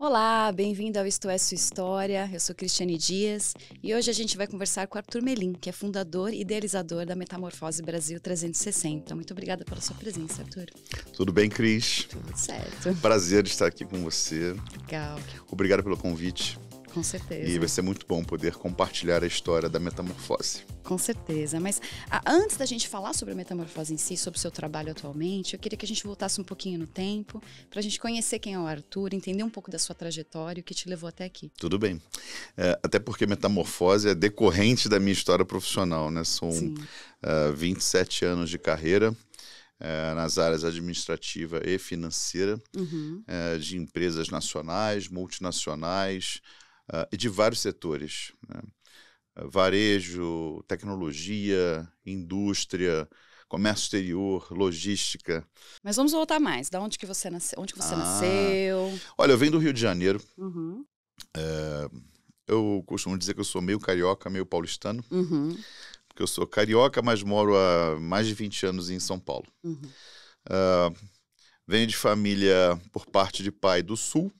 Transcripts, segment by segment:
Olá, bem-vindo ao Isto é Sua História. Eu sou Cristiane Dias e hoje a gente vai conversar com Arthur Melim, que é fundador e idealizador da Metamorfose Brasil 360. Muito obrigada pela sua presença, Arthur. Tudo bem, Cris? Tudo certo. Prazer estar aqui com você. Legal. Obrigado pelo convite. Com certeza. E vai ser muito bom poder compartilhar a história da metamorfose. Com certeza. Mas a, antes da gente falar sobre a metamorfose em si, sobre o seu trabalho atualmente, eu queria que a gente voltasse um pouquinho no tempo, para a gente conhecer quem é o Arthur, entender um pouco da sua trajetória, o que te levou até aqui. Tudo bem. É, até porque metamorfose é decorrente da minha história profissional, né? São uh, 27 é, anos de carreira. É, nas áreas administrativa e financeira uhum. é, de empresas nacionais, multinacionais, uh, de vários setores. Né? Ah, varejo, tecnologia, indústria, comércio exterior, logística. Mas vamos voltar mais. Da onde que você nasceu? Onde que você ah, nasceu? Olha, eu venho do Rio de Janeiro. Uhum. É, eu costumo dizer que eu sou meio carioca, meio paulistano. Uhum. Porque eu sou carioca, mas moro há mais de 20 anos em São Paulo. Uhum. Ah, venho de família por parte de pai do Sul.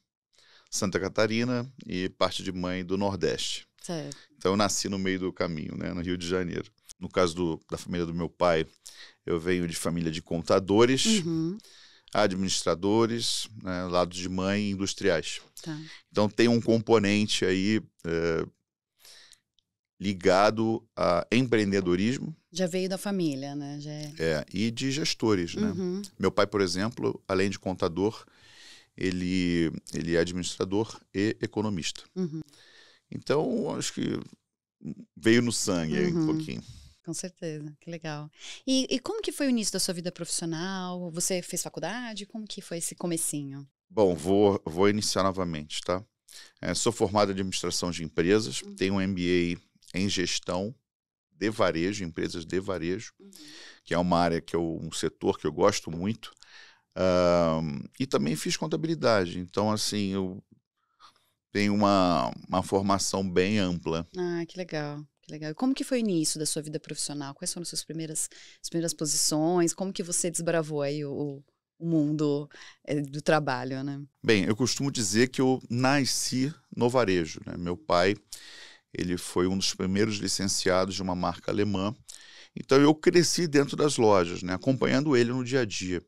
Santa Catarina e parte de mãe do Nordeste. Certo. Então eu nasci no meio do caminho, né, no Rio de Janeiro. No caso do, da família do meu pai, eu venho de família de contadores, uhum. administradores, né, lado de mãe, industriais. Tá. Então tem um componente aí é, ligado a empreendedorismo. Já veio da família, né? Já... É. é, e de gestores, né? Uhum. Meu pai, por exemplo, além de contador, ele, ele é administrador e economista. Uhum. Então, acho que veio no sangue uhum. um pouquinho. Com certeza, que legal. E, e, como que foi o início da sua vida profissional? Você fez faculdade? Como que foi esse comecinho? Bom, vou, vou iniciar novamente, tá? É, sou formado em administração de empresas, uhum. tenho um MBA em gestão de varejo, empresas de varejo, uhum. que é uma área que é um setor que eu gosto muito e também fiz contabilidade. Então, assim, eu tenho uma, uma formação bem ampla. Ah, que legal. Que legal. Como que foi o início da sua vida profissional? Quais foram as suas primeiras, as primeiras posições? Como que você desbravou aí o, o mundo é, do trabalho, né? Bem, eu costumo dizer que eu nasci no varejo. Né? Meu pai, ele foi um dos primeiros licenciados de uma marca alemã. Então eu cresci dentro das lojas, né? acompanhando ele no dia a dia.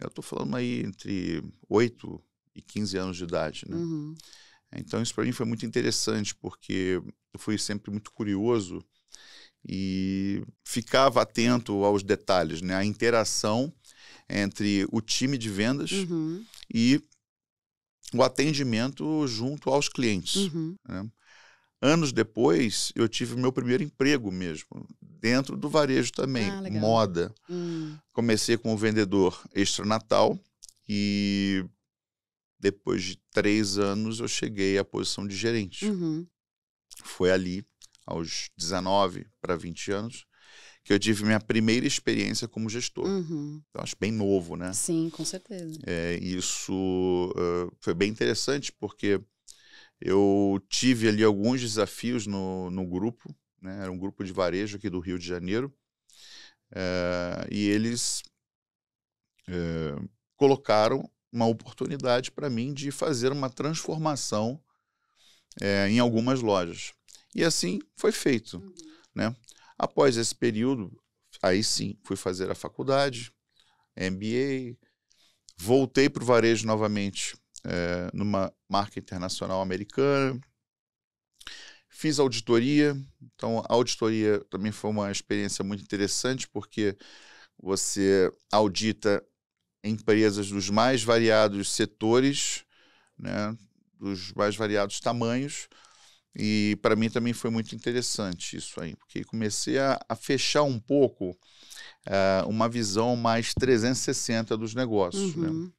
Eu estou falando aí entre 8 e 15 anos de idade, né? Uhum. Então isso para mim foi muito interessante, porque eu fui sempre muito curioso e ficava atento aos detalhes, né? A interação entre o time de vendas uhum. e o atendimento junto aos clientes. Uhum. Né? Anos depois, eu tive meu primeiro emprego mesmo dentro do varejo também, ah, moda. Hum. Comecei como vendedor extra-natal e depois de três anos eu cheguei à posição de gerente. Uhum. Foi ali, aos 19 para 20 anos, que eu tive minha primeira experiência como gestor. Uhum. Então, acho bem novo, né? Sim, com certeza. É, isso uh, foi bem interessante porque eu tive ali alguns desafios no, no grupo né? era um grupo de varejo aqui do Rio de Janeiro, é, e eles é, colocaram uma oportunidade para mim de fazer uma transformação é, em algumas lojas. E assim foi feito. Uhum. Né? Após esse período, aí sim, fui fazer a faculdade, MBA, voltei para o varejo novamente é, numa marca internacional americana, Fiz auditoria, então a auditoria também foi uma experiência muito interessante, porque você audita empresas dos mais variados setores, né, dos mais variados tamanhos, e para mim também foi muito interessante isso aí, porque comecei a, a fechar um pouco uh, uma visão mais 360 dos negócios. Né. Uhum. Né?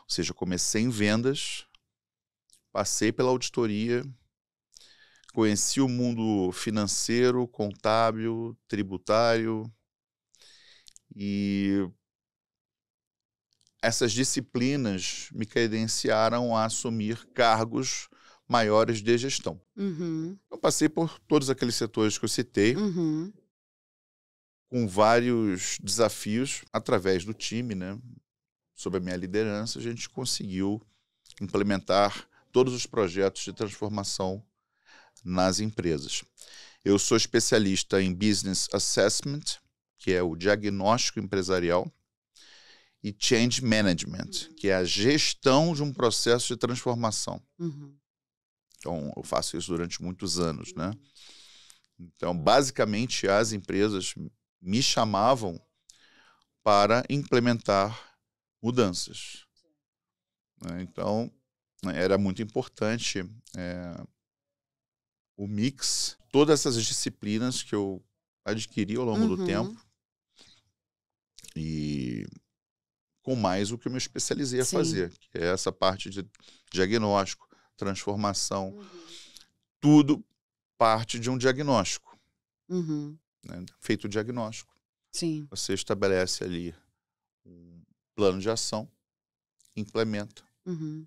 Ou seja, comecei em vendas, passei pela auditoria, Conheci o mundo financeiro, contábil, tributário e essas disciplinas me credenciaram a assumir cargos maiores de gestão. Uhum. Eu passei por todos aqueles setores que eu citei, uhum. com vários desafios através do time, né? Sob a minha liderança, a gente conseguiu implementar todos os projetos de transformação nas empresas. Eu sou especialista em Business Assessment, que é o diagnóstico empresarial, e Change Management, uhum. que é a gestão de um processo de transformação. Uhum. Então, eu faço isso durante muitos anos, né? Então, basicamente, as empresas me chamavam para implementar mudanças. Né? Então, era muito importante é, o mix, todas essas disciplinas que eu adquiri ao longo uhum. do tempo. E com mais o que eu me especializei a Sim. fazer, que é essa parte de diagnóstico, transformação, uhum. tudo parte de um diagnóstico. Uhum. Né? Feito o diagnóstico, Sim. você estabelece ali um plano de ação, implementa uhum.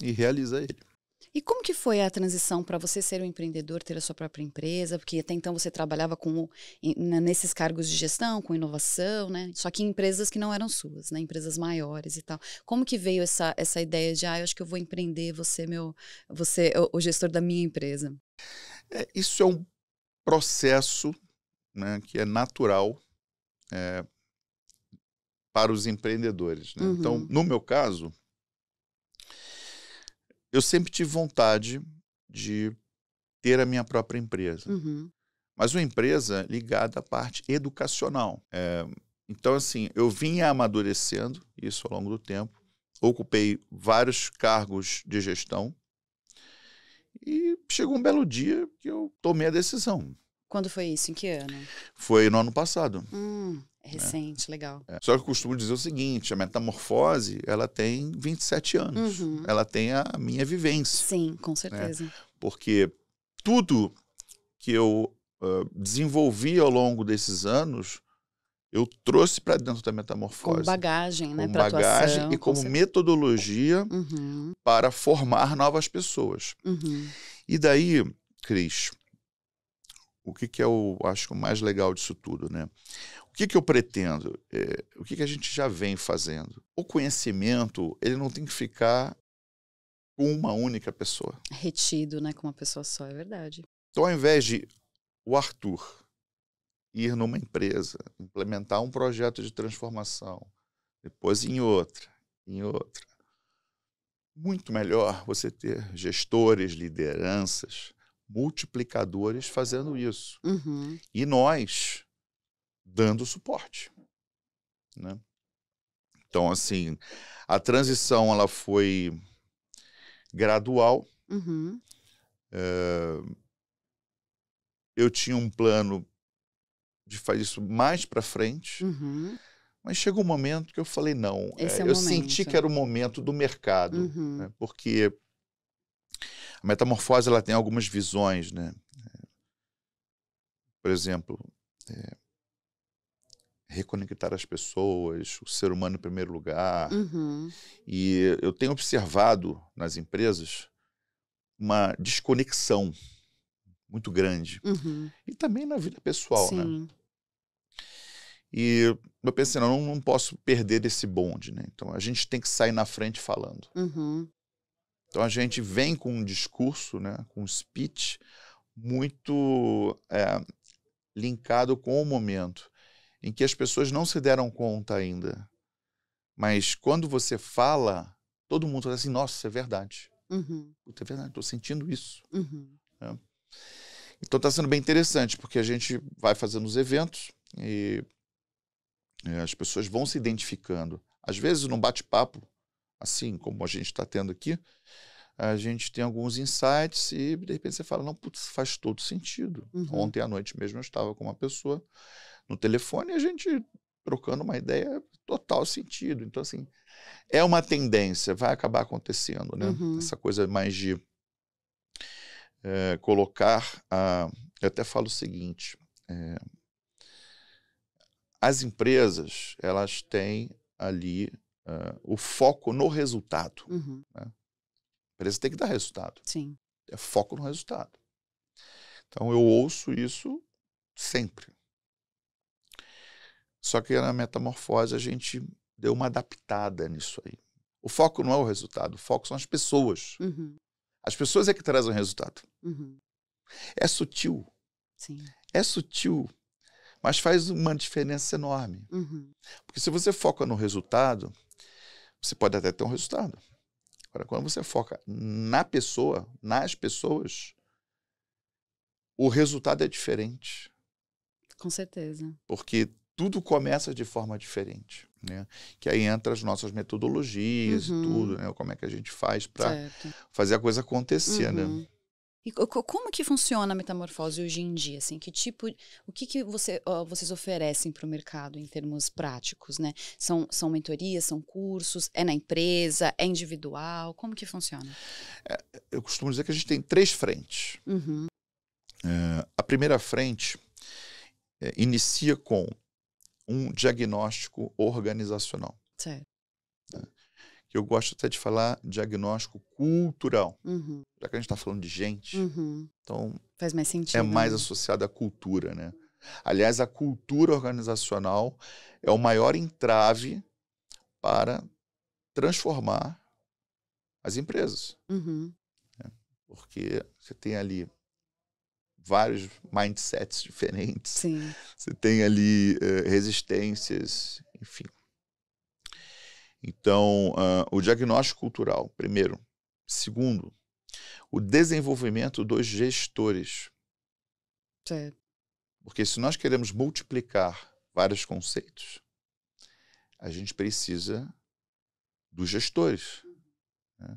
e realiza ele. E como que foi a transição para você ser um empreendedor, ter a sua própria empresa? Porque até então você trabalhava com nesses cargos de gestão, com inovação, né? Só que em empresas que não eram suas, né? Empresas maiores e tal. Como que veio essa, essa ideia de, ah, eu acho que eu vou empreender, você é meu, você é o, o gestor da minha empresa? É, isso é um processo né, que é natural é, para os empreendedores. Né? Então, uhum. Então, no meu caso, eu sempre tive vontade de ter a minha própria empresa. Uhum. Mas uma empresa ligada à parte educacional. É, então, assim, eu vinha amadurecendo isso ao longo do tempo. Ocupei vários cargos de gestão. E chegou um belo dia que eu tomei a decisão. Quando foi isso? Em que ano? Foi no ano passado. Hum. Né? recente, né? legal. É. Só que eu costumo dizer o seguinte: a metamorfose ela tem 27 anos. Uhum. Ela tem a minha vivência. Sim, com né? certeza. Né? Porque tudo que eu uh, desenvolvi ao longo desses anos, eu trouxe para dentro da metamorfose. Como bagagem, né? Com bagagem atuação, e como com metodologia uhum. para formar novas pessoas. Uhum. E daí, Cris, o que, que é o acho mais legal disso tudo, né? O que, que eu pretendo? É, o que, que a gente já vem fazendo? O conhecimento ele não tem que ficar com uma única pessoa. Retido, né? Com uma pessoa só, é verdade. Então, ao invés de o Arthur ir numa empresa, implementar um projeto de transformação, depois em outra, em outra, muito melhor você ter gestores, lideranças multiplicadores fazendo isso. Uhum. E nós dando suporte. Né? Então, assim, a transição ela foi gradual. Uhum. Eh, eu tinha um plano de fazer isso mais para frente, uhum. mas chegou um momento que eu falei não. É, é eu momento. senti que era o momento do mercado, uhum. né? porque a metamorfose ela tem algumas visões, né? Por exemplo, é, reconectar as pessoas, o ser humano em primeiro lugar. Uhum. E eu tenho observado nas empresas uma desconexão muito grande. Uhum. E também na vida pessoal, né? Sim. né? E eu pensei, não, não posso perder desse bonde, né? Então a gente tem que sair na frente falando. Uhum. Então a gente vem com um discurso, né, com um speech muito é, linkado com o momento, em que as pessoas não se deram conta ainda. Mas quando você fala, todo mundo fala assim: nossa, isso é verdade. Uhum. Puta, é verdade, estou sentindo isso. Uhum. É. Então está sendo bem interessante, porque a gente vai fazendo os eventos e é, as pessoas vão se identificando. Às vezes, num bate-papo, assim como a gente está tendo aqui, a gente tem alguns insights e de repente você fala, não, putz, faz todo sentido. Uhum. Ontem à noite mesmo eu estava com uma pessoa no telefone e a gente trocando uma ideia total sentido. Então, assim, é uma tendência, vai acabar acontecendo, né? Uhum. Essa coisa mais de é, colocar a... Eu até falo o seguinte, é, as empresas, elas têm ali uh, o foco no resultado. Uhum. Né? A empresa tem que dar resultado. Sim. É foco no resultado. Então eu ouço isso sempre. Só que na metamorfose a gente deu uma adaptada nisso aí. O foco não é o resultado, o foco são as pessoas. Uhum. As pessoas é que trazem o resultado. Uhum. É sutil. Sim. É sutil, mas faz uma diferença enorme. Uhum. Porque se você foca no resultado, você pode até ter um resultado. Agora, quando você foca na pessoa, nas pessoas, o resultado é diferente. Com certeza. Porque tudo começa de forma diferente. Né? Que aí entra as nossas metodologias uhum. e tudo, né? Como é que a gente faz para fazer a coisa acontecer, né? uhum. né? E como que funciona a metamorfose hoje em dia? Assim, que tipo, o que, que você, uh, vocês oferecem para o mercado em termos práticos, né? São, são mentorias, são cursos, é na empresa, é individual? Como que funciona? É, eu costumo dizer que a gente tem três frentes. Uhum. É, a primeira frente é, inicia com um diagnóstico organizacional. Certo que eu gosto até de falar diagnóstico cultural. Uhum. Já que a gente está falando de gente, uhum. então faz mais sentido. É mais né? associado à cultura, né? Aliás, a cultura organizacional é o maior entrave para transformar as empresas, uhum. né? porque você tem ali vários mindsets diferentes, Sim. você tem ali uh, resistências, enfim. Então, uh, o diagnóstico cultural, primeiro. Segundo, o desenvolvimento dos gestores. Certo. Porque se nós queremos multiplicar vários conceitos, a gente precisa dos gestores. Né?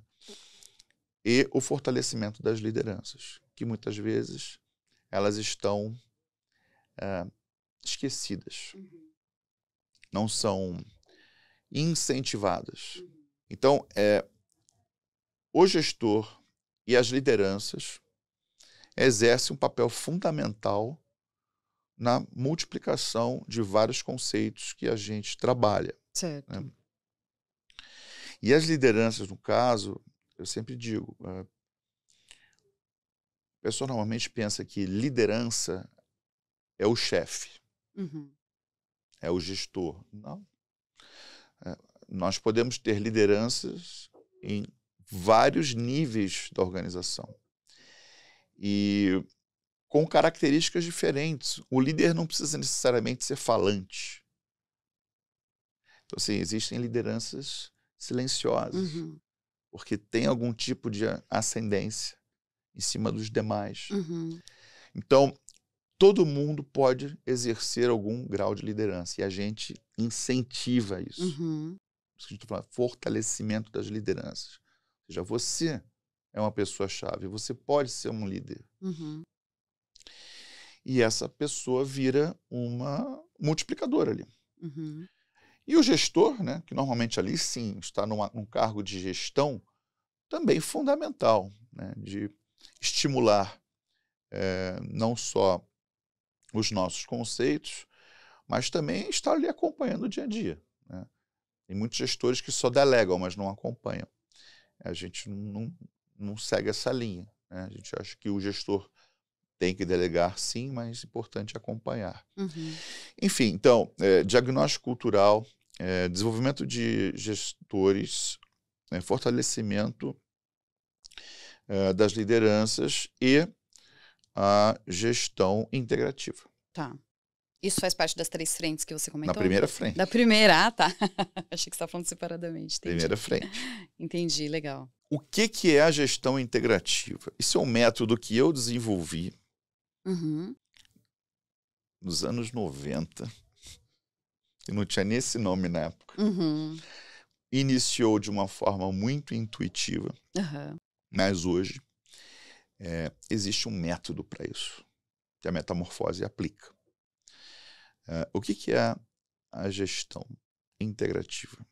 E o fortalecimento das lideranças, que muitas vezes elas estão uh, esquecidas. Uhum. Não são incentivadas. Então, é, o gestor e as lideranças exercem um papel fundamental na multiplicação de vários conceitos que a gente trabalha. Né? Certo. Né? E as lideranças, no caso, eu sempre digo, é, a pessoa normalmente pensa que liderança é o chefe, uhum. é o gestor. Não, é, nós podemos ter lideranças em vários níveis da organização e com características diferentes. O líder não precisa necessariamente ser falante. Então, assim, existem lideranças silenciosas, uhum. porque tem algum tipo de ascendência em cima dos demais. Uhum. Então, todo mundo pode exercer algum grau de liderança e a gente incentiva isso. Uhum. Isso que a gente tá fala, fortalecimento das lideranças. Ou seja, você é uma pessoa-chave, você pode ser um líder. Uhum. E essa pessoa vira uma multiplicadora ali. Uhum. E o gestor, né, que normalmente ali sim está numa, num cargo de gestão, também fundamental, né, de estimular é, não só os nossos conceitos, mas também estar ali acompanhando o dia a dia. Né? Tem muitos gestores que só delegam, mas não acompanham. A gente não, não segue essa linha. Né? A gente acha que o gestor tem que delegar, sim, mas é importante acompanhar. Uhum. Enfim, então, é, diagnóstico cultural, é, desenvolvimento de gestores, é, fortalecimento é, das lideranças e a gestão integrativa. Tá. Isso faz parte das três frentes que você comentou? Na primeira frente. Da primeira, ah, tá. Achei que você estava falando separadamente. Entendi. Primeira frente. Entendi, legal. O que, que é a gestão integrativa? Isso é um método que eu desenvolvi uhum. nos anos 90. E não tinha nem esse nome na época. Uhum. Iniciou de uma forma muito intuitiva, uhum. mas hoje é, existe um método para isso, que a metamorfose aplica. É, o que, que é a gestão integrativa?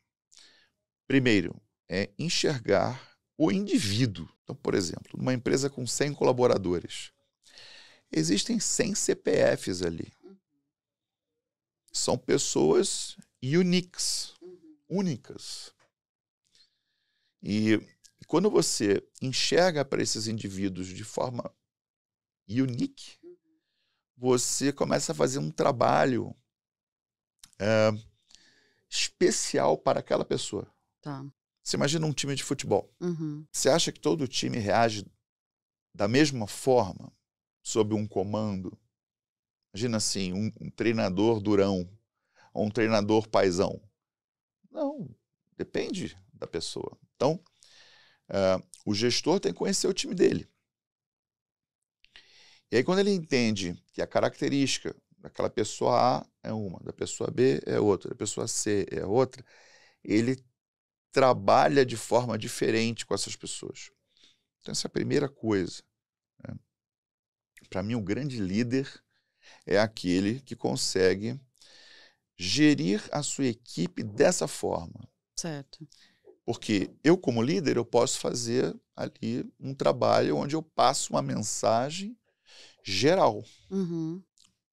Primeiro, é enxergar o indivíduo. Então, por exemplo, numa empresa com 100 colaboradores, existem 100 CPFs ali. Uhum. São pessoas uniques, uhum. únicas. E e quando você enxerga para esses indivíduos de forma unique, você começa a fazer um trabalho é, especial para aquela pessoa. Tá. Você imagina um time de futebol. Uhum. Você acha que todo time reage da mesma forma sob um comando? Imagina assim, um, um treinador durão ou um treinador paisão. Não, depende da pessoa. Então, Uh, o gestor tem que conhecer o time dele. E aí, quando ele entende que a característica daquela pessoa A é uma, da pessoa B é outra, da pessoa C é outra, ele trabalha de forma diferente com essas pessoas. Então, essa é a primeira coisa. Né? Para mim, o grande líder é aquele que consegue gerir a sua equipe dessa forma. Certo. Porque eu, como líder, eu posso fazer ali um trabalho onde eu passo uma mensagem geral. Uhum.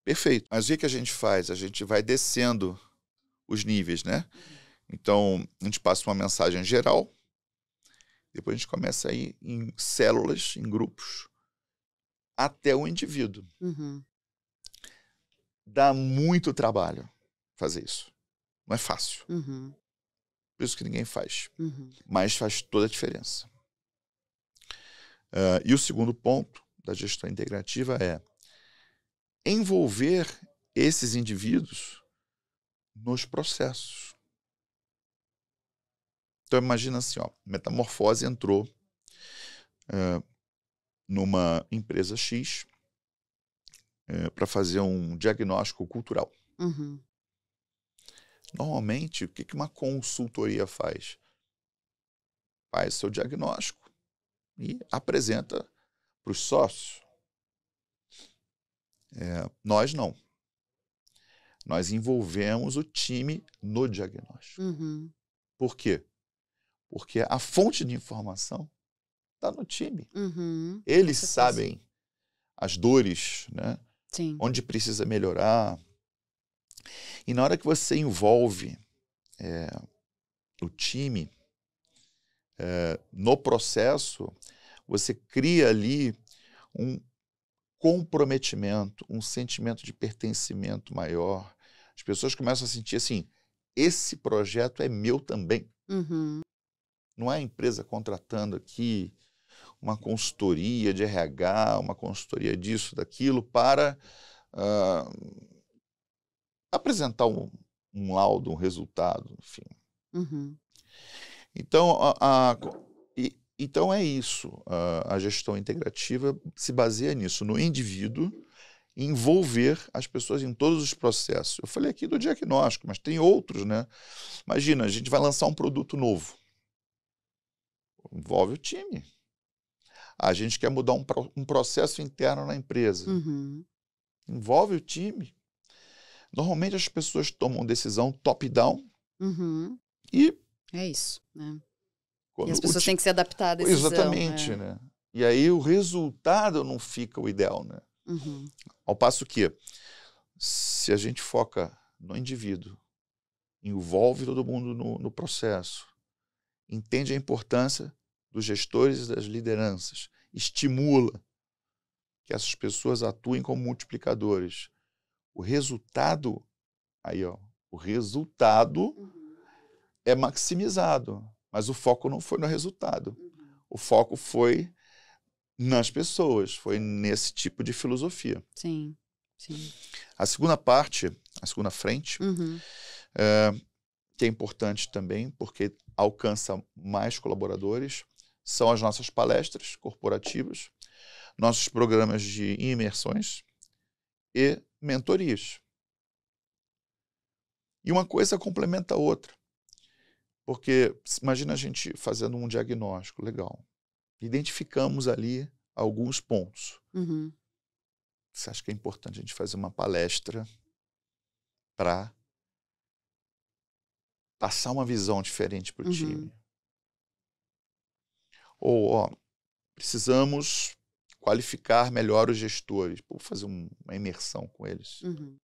Perfeito. Mas o que, a gente faz? A gente vai descendo os níveis, né? Então, a gente passa uma mensagem geral, depois a gente começa a ir em células, em grupos, até o indivíduo. Uhum. Dá muito trabalho fazer isso. Não é fácil. Uhum. Por é isso que ninguém faz. Uhum. Mas faz toda a diferença. Uh, e o segundo ponto da gestão integrativa é envolver esses indivíduos nos processos. Então imagina assim, ó, Metamorfose entrou uh, numa empresa X uh, eh, para fazer um diagnóstico cultural. Uhum. Normalmente, o que uma consultoria faz? Faz seu diagnóstico e apresenta para os sócios. É, nós não. Nós envolvemos o time no diagnóstico. Uhum. Por quê? Porque a fonte de informação está no time. Uhum. Eles sabem as dores, né? Sim. onde precisa melhorar, e na hora que você envolve é, o time é, no processo, você cria ali um comprometimento, um sentimento de pertencimento maior. As pessoas começam a sentir assim: esse projeto é meu também. Uhum. Não é a empresa contratando aqui uma consultoria de RH, uma consultoria disso, daquilo, para uh, apresentar um, um laudo, um resultado, enfim. Uhum. Então, a, a, e, então é isso. A, a, gestão integrativa se baseia nisso, no indivíduo envolver as pessoas em todos os processos. Eu falei aqui do diagnóstico, mas tem outros, né? Imagina, a gente vai lançar um produto novo. Envolve o time. A gente quer mudar um, um processo interno na empresa. Uhum. Envolve o time. Normalmente as pessoas tomam decisão top-down uhum. e. É isso. Né? e as pessoas têm que se adaptar à decisão. Exatamente, é. né? E aí o resultado não fica o ideal, né? Uhum. Ao passo que, se a gente foca no indivíduo, envolve todo mundo no, no processo, entende a importância dos gestores e das lideranças, estimula que essas pessoas atuem como multiplicadores o resultado, aí ó, o resultado uhum. é maximizado, mas o foco não foi no resultado. Uhum. O foco foi nas pessoas, foi nesse tipo de filosofia. Sim, sim. A segunda parte, a segunda frente, uhum. é, que é importante também, porque alcança mais colaboradores, são as nossas palestras corporativas, nossos programas de imersões, e mentorias. E uma coisa complementa a outra. Porque imagina a gente fazendo um diagnóstico legal. Identificamos ali alguns pontos. Uhum. Você acha que é importante a gente fazer uma palestra para passar uma visão diferente para o uhum. time? Ou, ó, precisamos qualificar melhor os gestores. Vou fazer um, uma imersão com eles. Uhum.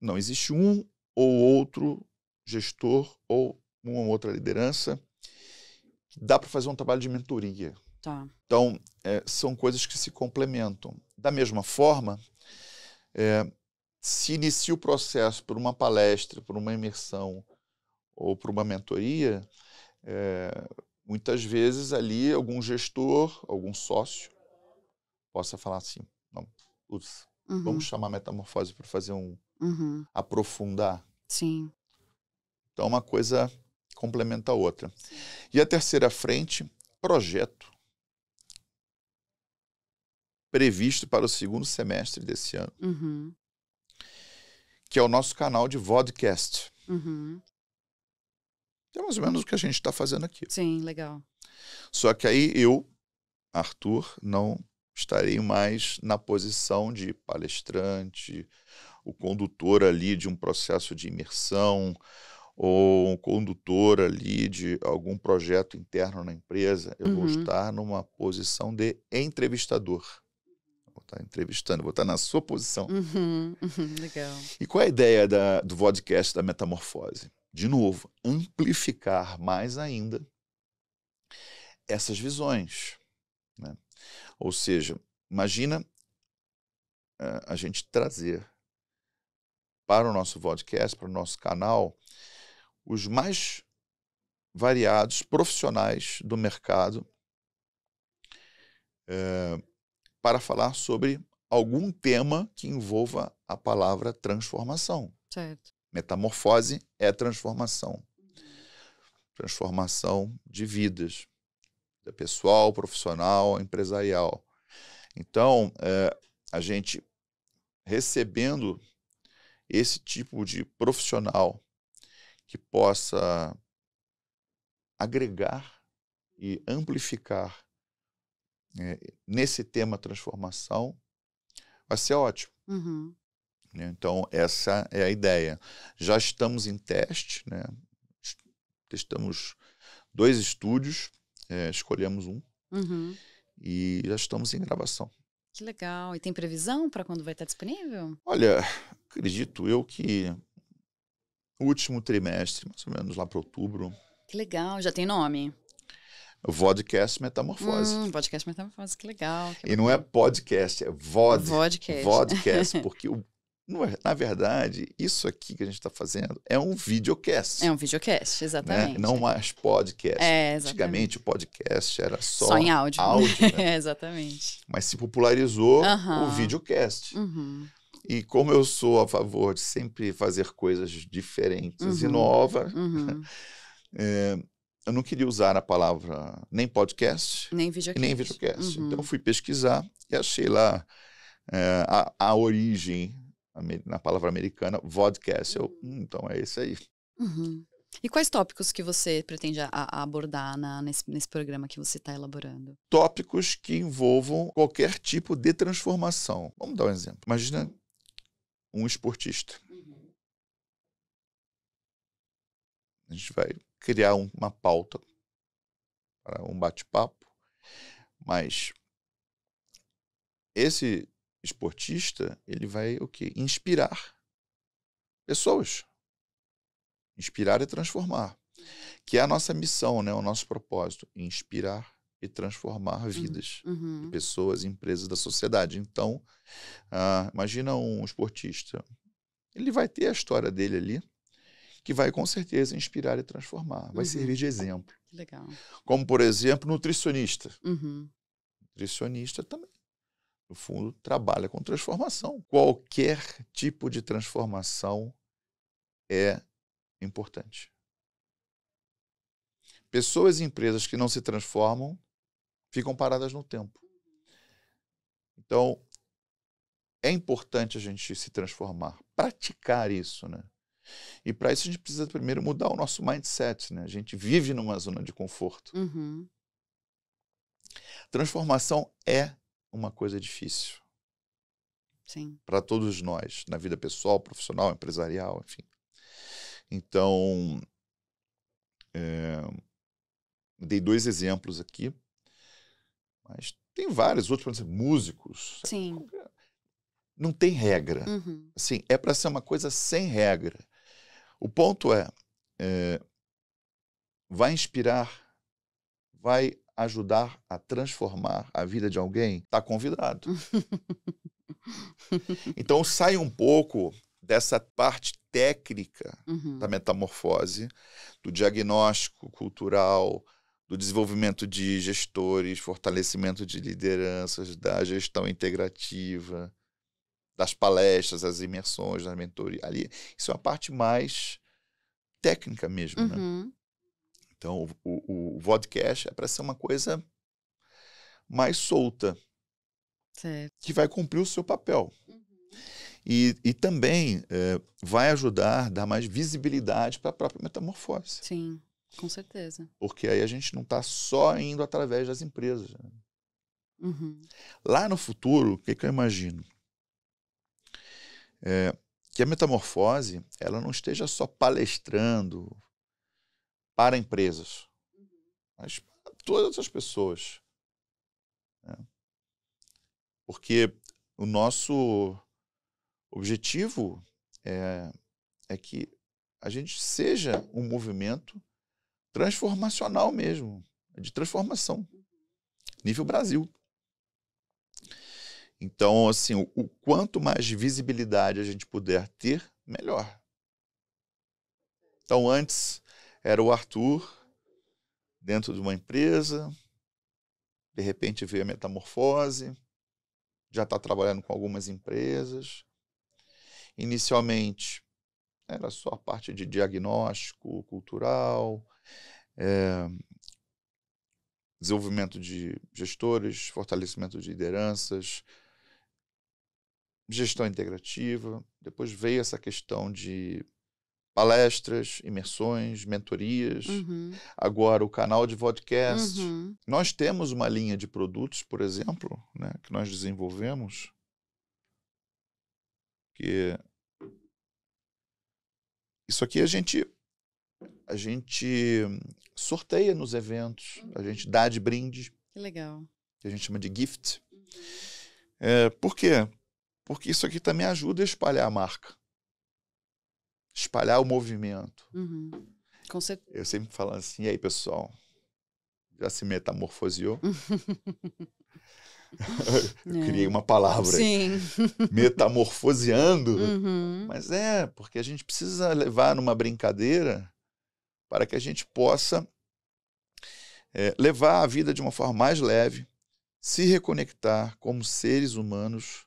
Não existe um ou outro gestor ou uma ou outra liderança que dá para fazer um trabalho de mentoria. Tá. Então, é, são coisas que se complementam. Da mesma forma, é, se inicia o processo por uma palestra, por uma imersão ou por uma mentoria, é, muitas vezes ali algum gestor, algum sócio, possa falar assim, não, uhum. vamos chamar metamorfose para fazer um uhum. aprofundar. Sim. Então uma coisa complementa a outra. Sim. E a terceira frente, projeto previsto para o segundo semestre desse ano, uhum. que é o nosso canal de vodcast. Uhum que é mais ou menos o que a gente está fazendo aqui. Sim, legal. Só que aí eu, Arthur, não estarei mais na posição de palestrante, o condutor ali de um processo de imersão, ou um condutor ali de algum projeto interno na empresa, eu uhum. vou estar numa posição de entrevistador. Vou estar entrevistando, vou estar na sua posição. Uhum. Uhum. Legal. E qual é a ideia da, do podcast da Metamorfose? de novo, amplificar mais ainda essas visões. Né? Ou seja, imagina eh, a gente trazer para o nosso podcast, para o nosso canal, os mais variados profissionais do mercado é, para falar sobre algum tema que envolva a palavra transformação. Certo. Metamorfose é transformação. Transformação de vidas, pessoal, profissional, empresarial. Então, é, a gente recebendo esse tipo de profissional que possa agregar e amplificar é, nesse tema transformação, vai ser ótimo. Uhum. Né? Então, essa é a ideia. Já estamos em teste, né? testamos dois estúdios, é, escolhemos um uhum. e já estamos em gravação. Que legal. E tem previsão para quando vai estar disponível? Olha, acredito eu que último trimestre, mais ou menos lá para outubro. Que legal. Já tem nome? Vodcast Metamorfose. Hum, podcast Metamorfose, que legal. Que e não é podcast, é VOD. Vodcast. Vodcast, porque o, é, na verdade, isso aqui que a gente está fazendo é um videocast. É um videocast, exatamente. Né? Não mais podcast. É, Antigamente o podcast era só, só em áudio. áudio né? é, exatamente. Mas se popularizou uhum. o videocast. Uhum. E como eu sou a favor de sempre fazer coisas diferentes uhum. e novas, é, eu não queria usar a palavra nem podcast, nem videocast. Nem videocast. Uhum. Então eu fui pesquisar e achei lá é, a, a origem na palavra americana, vodcast. Eu, hum. hum, então é esse aí. Uhum. E quais tópicos que você pretende a, a abordar na, nesse, nesse, programa que você está elaborando? Tópicos que envolvam qualquer tipo de transformação. Vamos dar um exemplo. Imagina um esportista. Uhum. A gente vai criar um, uma pauta para um bate-papo, mas esse esportista, ele vai o quê? Inspirar pessoas. Inspirar e transformar. Que é a nossa missão, né? o nosso propósito. Inspirar e transformar hum, vidas, uhum. pessoas, empresas da sociedade. Então, ah, imagina um esportista. Ele vai ter a história dele ali, que vai com certeza inspirar e transformar. Vai uhum. servir de exemplo. Legal. Como, por exemplo, nutricionista. Uhum. Nutricionista também o fundo trabalha com transformação. Qualquer tipo de transformação é importante. Pessoas e empresas que não se transformam ficam paradas no tempo. Então, é importante a gente se transformar, praticar isso, né? E para isso a gente precisa primeiro mudar o nosso mindset, né? A gente vive numa zona de conforto. Uhum. Transformação é uma coisa difícil. Sim. Para todos nós, na vida pessoal, profissional, empresarial, enfim. Então, é, dei dois exemplos aqui, mas tem vários outros, por exemplo, músicos. É Sim. Não tem regra. Uhum. Assim, é para ser uma coisa sem regra. O ponto é, é vai inspirar, vai ajudar a transformar a vida de alguém, está convidado. então sai um pouco dessa parte técnica uhum. da metamorfose, do diagnóstico cultural, do desenvolvimento de gestores, fortalecimento de lideranças, da gestão integrativa, das palestras, das imersões, das mentorias. Ali, isso é uma parte mais técnica mesmo, né? uhum. né? Então, o, o, o vodcast é para ser uma coisa mais solta, certo. que vai cumprir o seu papel. Uhum. E, e também é, vai ajudar a dar mais visibilidade para a própria metamorfose. Sim, com certeza. Porque aí a gente não está só indo através das empresas. Né? Uhum. Lá no futuro, o que, que eu imagino? É, que a metamorfose ela não esteja só palestrando, para empresas, uhum. mas para todas as pessoas. Né? Porque o nosso objetivo é, é que a gente seja um movimento transformacional mesmo, de transformação, uhum. nível Brasil. Então, assim, o, o, quanto mais visibilidade a gente puder ter, melhor. Então, antes era o Arthur, dentro de uma empresa, de repente veio a metamorfose, já está trabalhando com algumas empresas. Inicialmente era só a parte de diagnóstico cultural, é, desenvolvimento de gestores, fortalecimento de lideranças, gestão integrativa. Depois veio essa questão de palestras, imersões, mentorias, uhum. agora o canal de podcast. Uhum. Nós temos uma linha de produtos, por exemplo, né, que nós desenvolvemos, que isso aqui a gente a gente sorteia nos eventos, a gente dá de brinde. Que legal. Que a gente chama de gift. Uhum. É, por quê? Porque isso aqui também ajuda a espalhar a marca espalhar o movimento. Uhum. Com certeza. Eu sempre falo assim, e aí, pessoal? Já se metamorfoseou? eu é. criei uma palavra. Sim. Aí. Metamorfoseando. Uhum. Mas é, porque a gente precisa levar numa brincadeira para que a gente possa é, levar a vida de uma forma mais leve, se reconectar como seres humanos,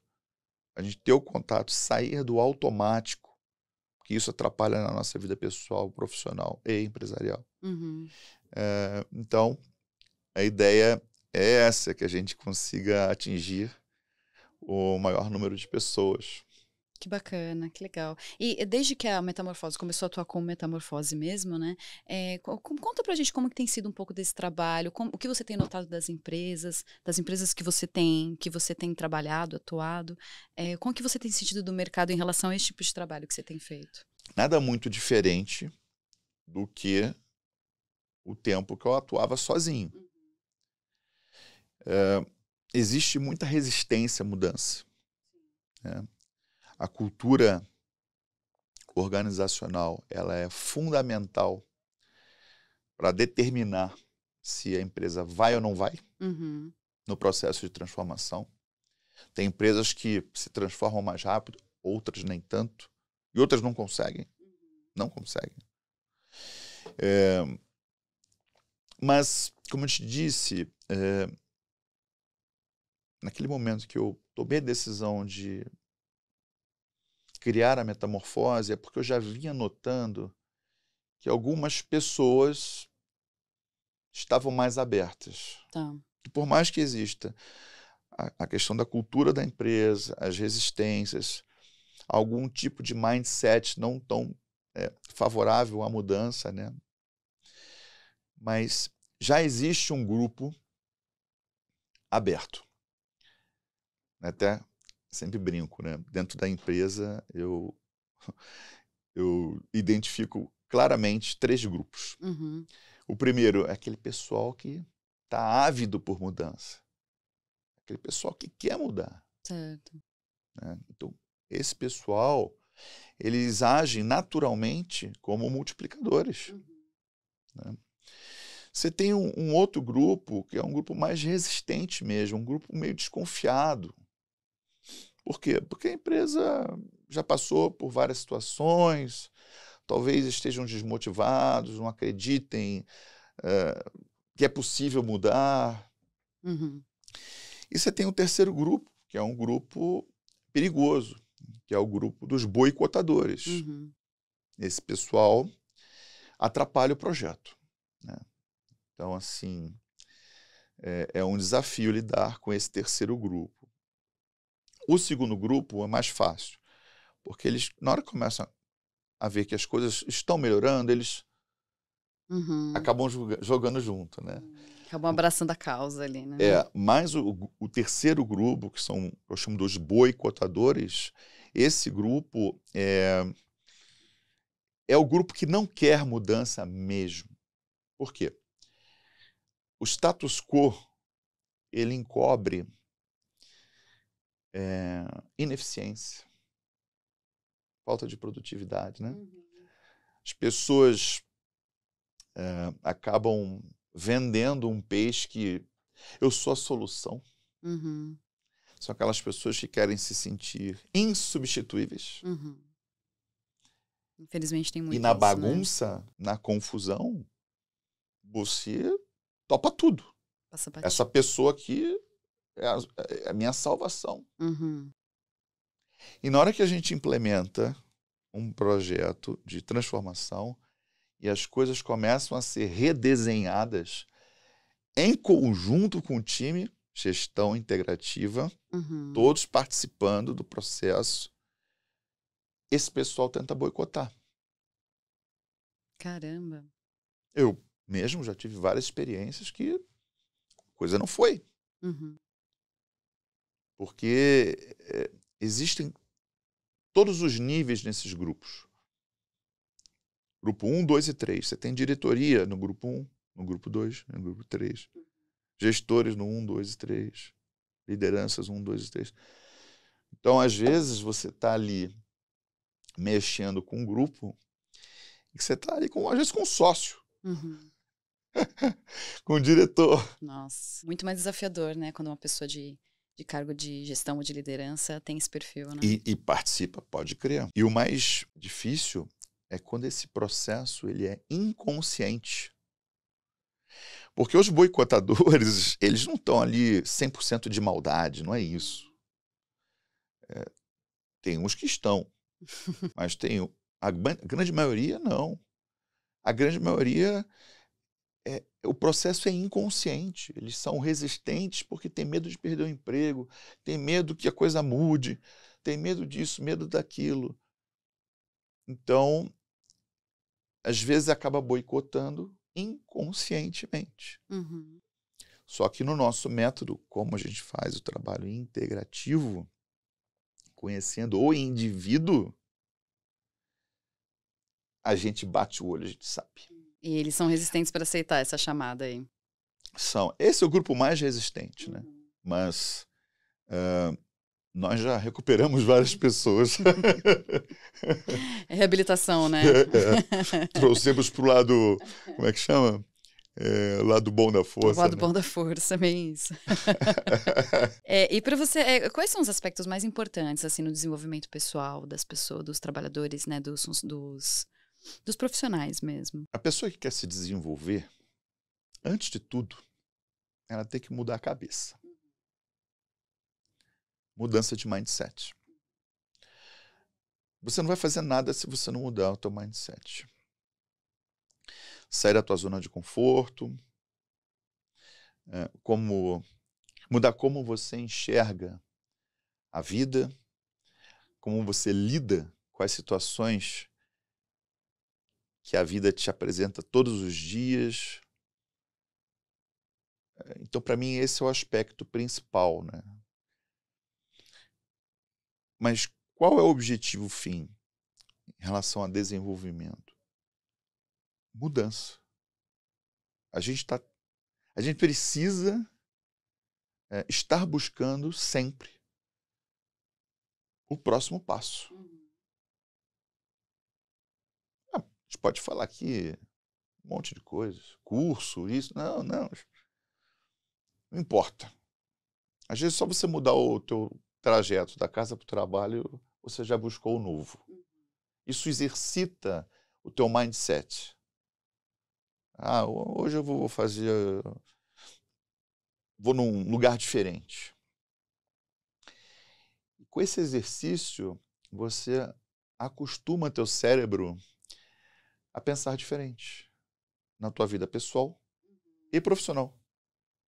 a gente ter o contato, sair do automático que isso atrapalha na nossa vida pessoal, profissional e empresarial. Uhum. É, então, a ideia é essa, que a gente consiga atingir o maior número de pessoas. Que bacana, que legal. E eh, desde que a Metamorfose começou a atuar como Metamorfose mesmo, né? É, conta pra gente como que tem sido um pouco desse trabalho, como, o que você tem notado das empresas, das empresas que você tem, que você tem trabalhado, atuado. É, como que você tem sentido do mercado em relação a esse tipo de trabalho que você tem feito? Nada muito diferente do que o tempo que eu atuava sozinho. Uhum. É, existe muita resistência à mudança. Né? A cultura organizacional ela é fundamental para determinar se a empresa vai ou não vai uhum. no processo de transformação. Tem empresas que se transformam mais rápido, outras nem tanto, e outras não conseguem. Uhum. Não conseguem. É, mas, como eu te disse, é, naquele momento que eu tomei a decisão de criar a metamorfose é porque eu já vinha notando que algumas pessoas estavam mais abertas. Tá. por mais que exista a, a questão da cultura da empresa, as resistências, algum tipo de mindset não tão é, favorável à mudança, né? Mas já existe um grupo aberto. Né? Até sempre brinco, né? Dentro da empresa, eu, eu identifico claramente três grupos. Uhum. O primeiro é aquele pessoal que está ávido por mudança. Aquele pessoal que quer mudar. Certo. Né? Então, esse pessoal, eles agem naturalmente como multiplicadores. Uhum. Né? Você tem um, um, outro grupo, que é um grupo mais resistente mesmo, um grupo meio desconfiado, por quê? Porque a empresa já passou por várias situações, talvez estejam desmotivados, não acreditem eh, que é possível mudar. Uhum. E você tem um terceiro grupo, que é um grupo perigoso, que é o grupo dos boicotadores. Uhum. Esse pessoal atrapalha o projeto. Né? Então, assim, é, é um desafio lidar com esse terceiro grupo. O segundo grupo é mais fácil, porque eles, na hora que começam a ver que as coisas estão melhorando, eles uhum. acabam jogando junto, né? Acabam abraçando a causa ali, né? É, mas o, o terceiro grupo, que são, eu chamo dos boicotadores, esse grupo é, é o grupo que não quer mudança mesmo. Por quê? O status quo, ele encobre é, ineficiência, falta de produtividade, né? Uhum. As pessoas é, acabam vendendo um peixe que eu sou a solução. Uhum. São aquelas pessoas que querem se sentir insubstituíveis. Uhum. Infelizmente tem muito. E na isso, né? bagunça, né? na confusão, você topa tudo. Essa pessoa aqui é a, é a minha salvação. Uhum. E na hora que a gente implementa um projeto de transformação e as coisas começam a ser redesenhadas em conjunto com o time, gestão integrativa, uhum. todos participando do processo, esse pessoal tenta boicotar. Caramba! Eu mesmo já tive várias experiências que a coisa não foi. Uhum porque eh, existem todos os níveis nesses grupos. Grupo 1, 2 e 3. Você tem diretoria no grupo 1, no grupo 2, no grupo 3. Gestores no 1, 2 e 3. Lideranças 1, 2 e 3. Então, às vezes, você está ali mexendo com um grupo e você está ali, com, às vezes, com um sócio. Uhum. com o diretor. Nossa, muito mais desafiador, né? Quando uma pessoa de de cargo de gestão ou de liderança tem esse perfil, né? E, e participa, pode crer. E o mais difícil é quando esse processo ele é inconsciente. Porque os boicotadores, eles não estão ali 100% de maldade, não é isso. É, tem uns que estão, mas tem a grande maioria não. A grande maioria o processo é inconsciente. Eles são resistentes porque têm medo de perder o emprego, têm medo que a coisa mude, têm medo disso, medo daquilo. Então, às vezes acaba boicotando inconscientemente. Uhum. Só que no nosso método, como a gente faz o trabalho integrativo, conhecendo o indivíduo, a gente bate o olho, a gente sabe. E eles são resistentes para aceitar essa chamada aí. São. Esse é o grupo mais resistente, né? Uhum. Mas uh, nós já recuperamos várias uhum. pessoas. é reabilitação, né? É, é. Trouxemos para o lado, como é que chama? É, lado bom da força. O lado né? bom da força, é bem isso. É, e para você, é, quais são os aspectos mais importantes assim no desenvolvimento pessoal das pessoas, dos trabalhadores, né, dos, dos dos profissionais mesmo. A pessoa que quer se desenvolver, antes de tudo, ela tem que mudar a cabeça. Mudança de mindset. Você não vai fazer nada se você não mudar o teu mindset. Sair da tua zona de conforto, eh, como mudar como você enxerga a vida, como você lida com as situações que a vida te apresenta todos os dias. É, então, para mim, esse é o aspecto principal. Né? Mas qual é o objetivo fim em relação a desenvolvimento? Mudança. A gente, tá, a gente precisa é, estar buscando sempre o próximo passo. Uhum. gente pode falar aqui um monte de coisas, curso, isso. Não, não. Não importa. Às vezes, só você mudar o teu trajeto da casa para o trabalho, você já buscou o novo. Uhum. Isso exercita o teu mindset. Ah, hoje eu vou fazer. Vou num lugar diferente. Com esse exercício, você acostuma teu cérebro a pensar diferente na tua vida pessoal uhum. e profissional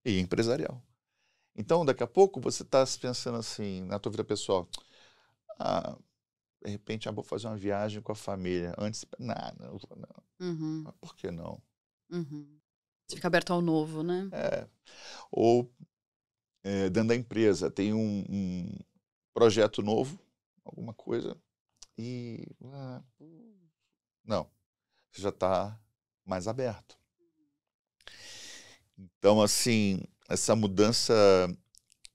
e empresarial. Então, daqui a pouco você está pensando assim na tua vida pessoal. Ah, de repente, ah, vou fazer uma viagem com a família. Antes, nah, não, não. Uhum. Mas por que não? Uhum. fica aberto ao novo, né? É. Ou é, dentro da empresa, tem um, um, projeto novo, alguma coisa, e. Ah, hum. não, já está mais aberto. Então, assim, essa mudança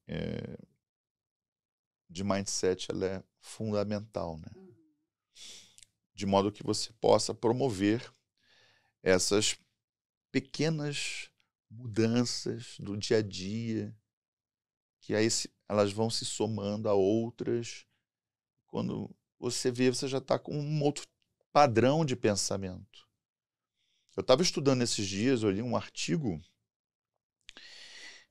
é, de mindset ela é fundamental, né? Uhum. De modo que você possa promover essas pequenas mudanças do dia a dia, que aí elas vão se somando a outras. Quando você vê, você já está com um outro padrão de pensamento. Eu estava estudando esses dias, eu li um artigo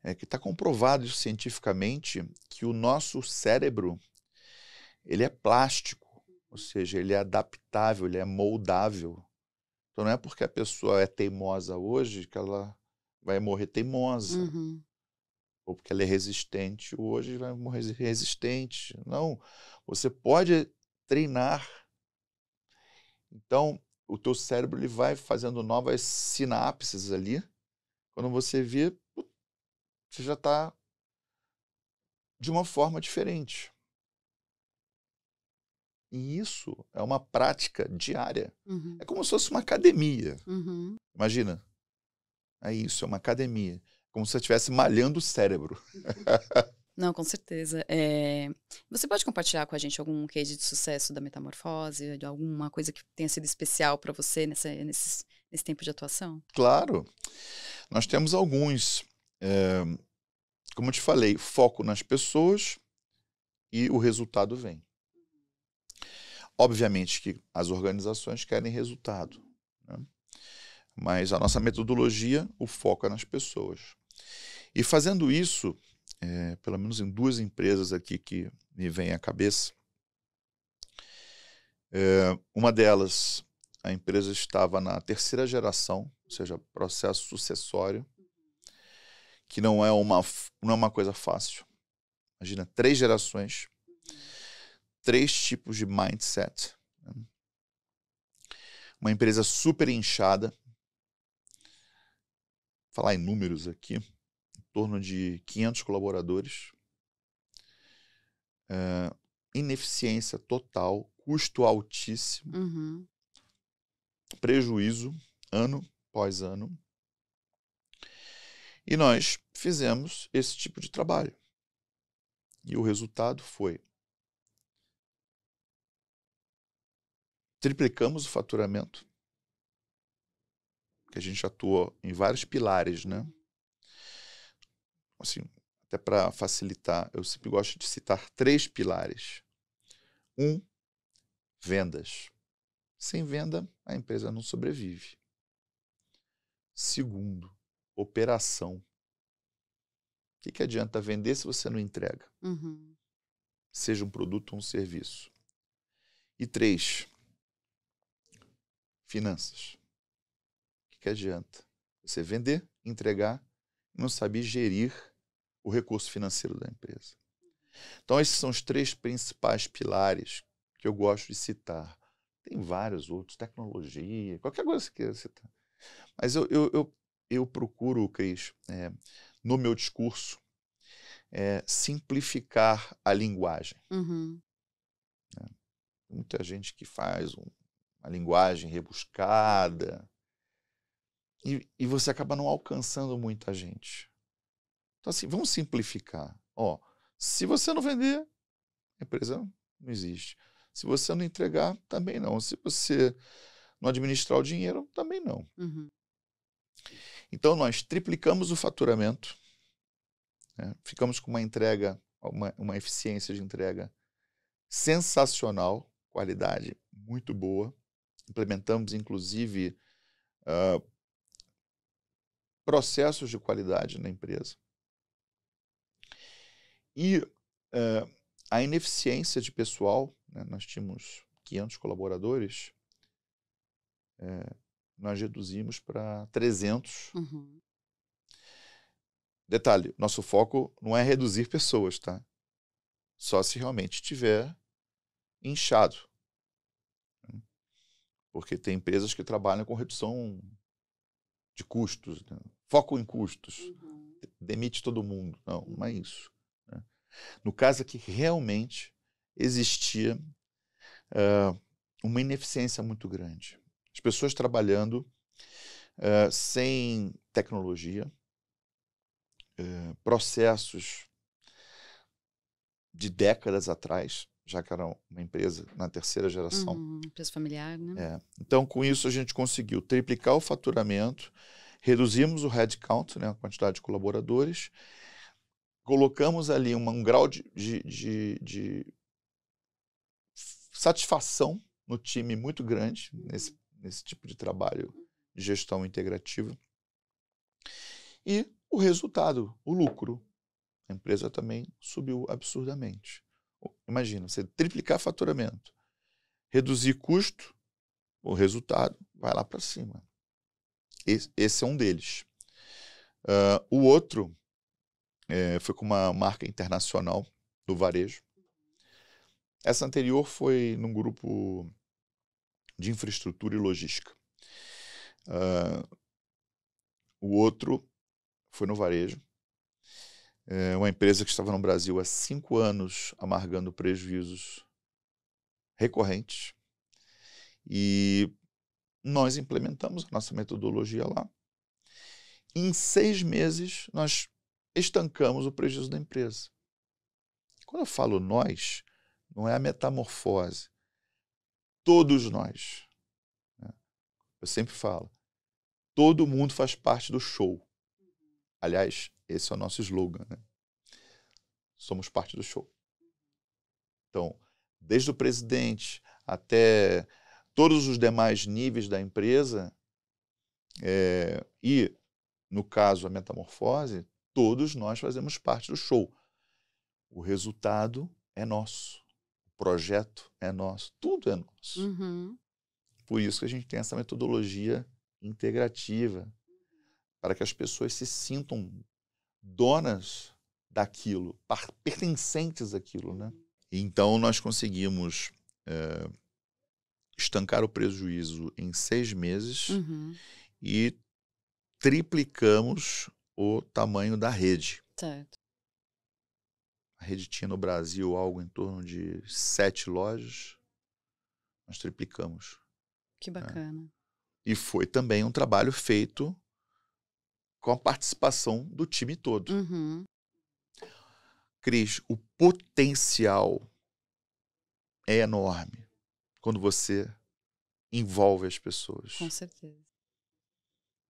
é, que está comprovado cientificamente que o nosso cérebro ele é plástico, ou seja, ele é adaptável, ele é moldável. Então não é porque a pessoa é teimosa hoje que ela vai morrer teimosa. Uhum. Ou porque ela é resistente hoje vai morrer resistente. Não, você pode treinar então, o teu cérebro ele vai fazendo novas sinapses ali. Quando você vê, você já está de uma forma diferente. E isso é uma prática diária. Uhum. É como se fosse uma academia. Uhum. Imagina. É isso, é uma academia. Como se você estivesse malhando o cérebro. Não, com certeza. É... Você pode compartilhar com a gente algum case de sucesso da metamorfose, de alguma coisa que tenha sido especial para você nessa, nesse, nesse tempo de atuação? Claro. Nós temos alguns. É... Como eu te falei, foco nas pessoas e o resultado vem. Obviamente que as organizações querem resultado, né? mas a nossa metodologia, o foco é nas pessoas. E fazendo isso, é, pelo menos em duas empresas aqui que me vem à cabeça. É, uma delas, a empresa estava na terceira geração, ou seja, processo sucessório, que não é uma, não é uma coisa fácil. Imagina, três gerações, três tipos de mindset. Né? Uma empresa super inchada. Vou falar em números aqui torno de 500 colaboradores. Eh, ineficiência total, custo altíssimo, uhum. prejuízo ano após ano. E nós fizemos esse tipo de trabalho. E o resultado foi: triplicamos o faturamento, que a gente atua em vários pilares, né? assim, até para facilitar, eu sempre gosto de citar três pilares. Um, vendas. Sem venda, a empresa não sobrevive. Segundo, operação. O que, que adianta vender se você não entrega? Uhum. Seja um produto ou um serviço. E três, finanças. O que, que adianta? Você vender, entregar, não saber gerir o recurso financeiro da empresa. Então, esses são os três principais pilares que eu gosto de citar. Tem vários outros, tecnologia, qualquer coisa que você citar. Mas eu, eu, eu, eu procuro, Cris, é, no meu discurso, é, simplificar a linguagem. Uhum. É, muita gente que faz um, uma linguagem rebuscada e, e você acaba não alcançando muita gente. Então, assim, vamos simplificar. Ó, se você não vender, a empresa não existe. Se você não entregar, também não. Se você não administrar o dinheiro, também não. Uhum. Então, nós triplicamos o faturamento, né? ficamos com uma entrega, uma, uma eficiência de entrega sensacional, qualidade muito boa. Implementamos, inclusive, uh, processos de qualidade na empresa. E uh, a ineficiência de pessoal, né? nós tínhamos 500 colaboradores, é, nós reduzimos para 300. Uhum. Detalhe, nosso foco não é reduzir pessoas, tá? Só se realmente estiver inchado. Porque tem empresas que trabalham com redução de custos, né? foco em custos, uhum. demite todo mundo. Não, não é isso. No caso aqui, realmente existia uh, uma ineficiência muito grande. As pessoas trabalhando uh, sem tecnologia, uh, processos de décadas atrás, já que era uma empresa na terceira geração. Uhum, empresa familiar, né? É. Então, com isso, a gente conseguiu triplicar o faturamento, reduzimos o headcount, né, a quantidade de colaboradores, colocamos ali um grau de, de, de, de, satisfação no time muito grande nesse, uhum. nesse tipo de trabalho de gestão integrativa. E o resultado, o lucro. A empresa também subiu absurdamente. Imagina, você triplicar faturamento, reduzir custo, o resultado vai lá para cima. Esse, esse, é um deles. Uh, o outro é, foi com uma marca internacional do varejo. Essa anterior foi num grupo de infraestrutura e logística. Uh, o outro foi no varejo. É uma empresa que estava no Brasil há cinco anos amargando prejuízos recorrentes. E nós implementamos a nossa metodologia lá. Em seis meses, nós estancamos o prejuízo da empresa. Quando eu falo nós, não é a metamorfose. Todos nós. Né? Eu sempre falo. Todo mundo faz parte do show. Aliás, esse é o nosso slogan. Né? Somos parte do show. Então, desde o presidente até todos os demais níveis da empresa, é, e, no caso, a metamorfose, Todos nós fazemos parte do show. O resultado é nosso. O projeto é nosso. Tudo é nosso. Uhum. Por isso que a gente tem essa metodologia integrativa para que as pessoas se sintam donas daquilo, pertencentes àquilo, né? Então nós conseguimos é, estancar o prejuízo em seis meses uhum. e triplicamos o tamanho da rede. Certo. A rede tinha no Brasil algo em torno de sete lojas. Nós triplicamos. Que né? bacana. Né? E foi também um trabalho feito com a participação do time todo. Uhum. Cris, o potencial é enorme quando você envolve as pessoas. Com certeza.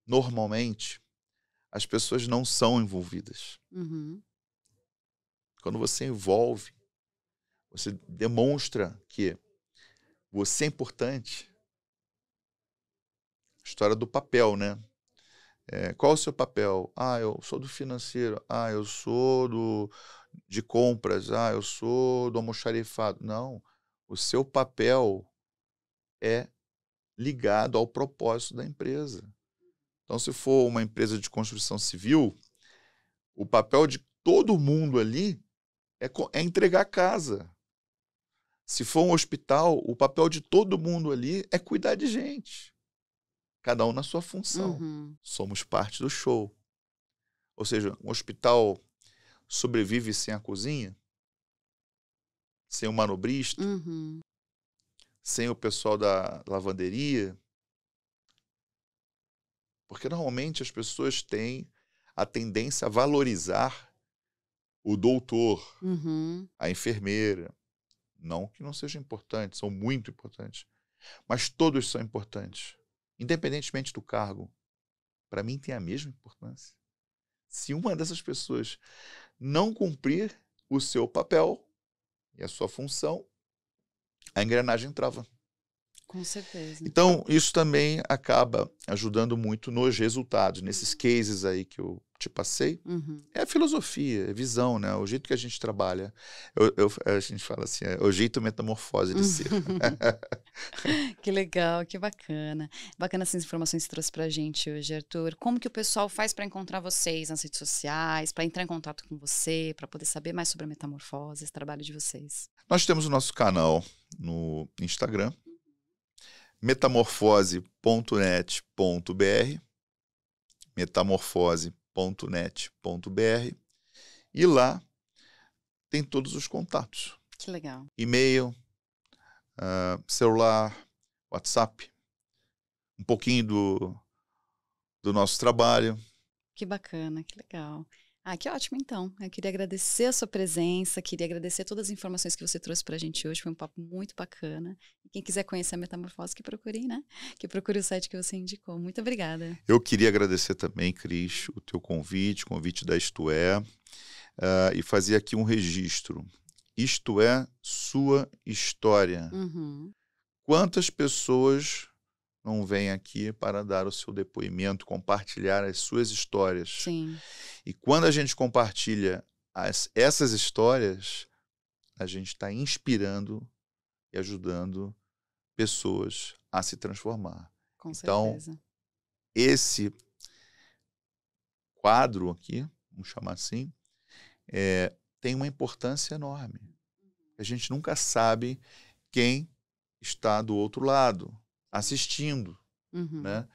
Normalmente, as pessoas não são envolvidas. Uhum. Quando você envolve, você demonstra que você é importante. História do papel, né? É, qual é o seu papel? Ah, eu sou do financeiro. Ah, eu sou do de compras. Ah, eu sou do almoxarifado. Não, o seu papel é ligado ao propósito da empresa. Então, se for uma empresa de construção civil, o papel de todo mundo ali é, é entregar casa. Se for um hospital, o papel de todo mundo ali é cuidar de gente. Cada um na sua função. Uhum. Somos parte do show. Ou seja, um hospital sobrevive sem a cozinha, sem o manobrista, uhum. sem o pessoal da lavanderia, porque normalmente as pessoas têm a tendência a valorizar o doutor, uhum. a enfermeira. Não que não seja importante, são muito importantes. Mas todos são importantes, independentemente do cargo. Para mim, tem a mesma importância. Se uma dessas pessoas não cumprir o seu papel e a sua função, a engrenagem trava. Com certeza. Então, isso também acaba ajudando muito nos resultados, nesses uhum. cases aí que eu te passei. Uhum. É a filosofia, é visão, né? O jeito que a gente trabalha. Eu, eu, a gente fala assim, é o jeito metamorfose de ser. que legal, que bacana. Bacana essas informações que você trouxe pra gente hoje, Arthur. Como que o pessoal faz para encontrar vocês nas redes sociais, para entrar em contato com você, para poder saber mais sobre a metamorfose, esse trabalho de vocês? Nós temos o nosso canal no Instagram, metamorfose.net.br, metamorfose.net.br, e lá tem todos os contatos. Que legal. E-mail, uh, celular, WhatsApp, um pouquinho do, do nosso trabalho. Que bacana, que legal. Ah, que ótimo, então. Eu queria agradecer a sua presença, queria agradecer todas as informações que você trouxe para a gente hoje. Foi um papo muito bacana. quem quiser conhecer a Metamorfose, que procure, né? Que procure o site que você indicou. Muito obrigada. Eu queria agradecer também, Cris, o teu convite, o convite da Isto É, uh, e fazer aqui um registro. Isto é sua história. Uhum. Quantas pessoas não vem aqui para dar o seu depoimento, compartilhar as suas histórias. Sim. E quando a gente compartilha as, essas histórias, a gente está inspirando e ajudando pessoas a se transformar. Com então, certeza. esse quadro aqui, vamos chamar assim, é, tem uma importância enorme. A gente nunca sabe quem está do outro lado assistindo. Uhum. Né?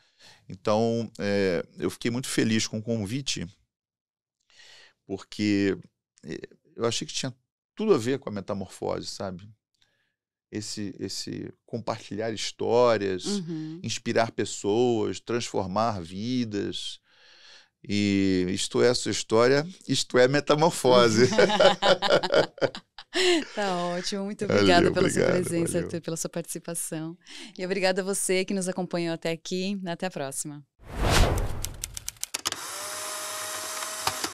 Então, é, eu fiquei muito feliz com o convite, porque é, eu achei que tinha tudo a ver com a metamorfose, sabe? Esse, esse compartilhar histórias, uhum. inspirar pessoas, transformar vidas. E isto é a sua história, isto é metamorfose. Tá ótimo, muito obrigada pela obrigado, sua presença, pela sua participação. E obrigada a você que nos acompanhou até aqui. Até a próxima.